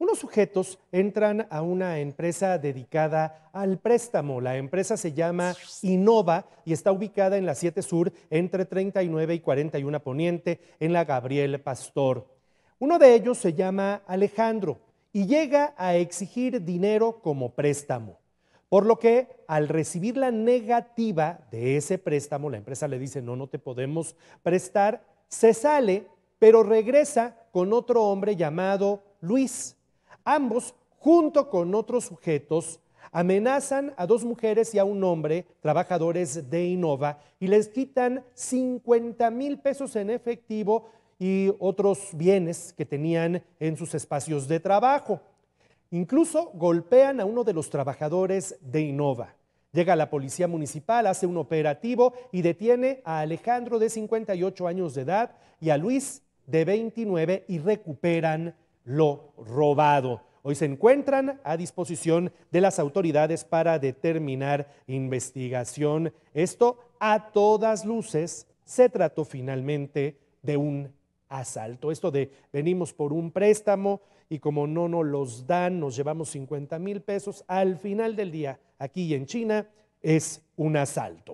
Unos sujetos entran a una empresa dedicada al préstamo. La empresa se llama Innova y está ubicada en la 7 Sur, entre 39 y 41 Poniente, en la Gabriel Pastor. Uno de ellos se llama Alejandro y llega a exigir dinero como préstamo. Por lo que al recibir la negativa de ese préstamo, la empresa le dice, no, no te podemos prestar, se sale, pero regresa con otro hombre llamado Luis Ambos, junto con otros sujetos, amenazan a dos mujeres y a un hombre, trabajadores de Innova, y les quitan 50 mil pesos en efectivo y otros bienes que tenían en sus espacios de trabajo. Incluso golpean a uno de los trabajadores de Innova. Llega la policía municipal, hace un operativo y detiene a Alejandro de 58 años de edad y a Luis de 29 y recuperan lo robado. Hoy se encuentran a disposición de las autoridades para determinar investigación. Esto a todas luces se trató finalmente de un asalto. Esto de venimos por un préstamo y como no nos los dan, nos llevamos 50 mil pesos. Al final del día, aquí en China, es un asalto.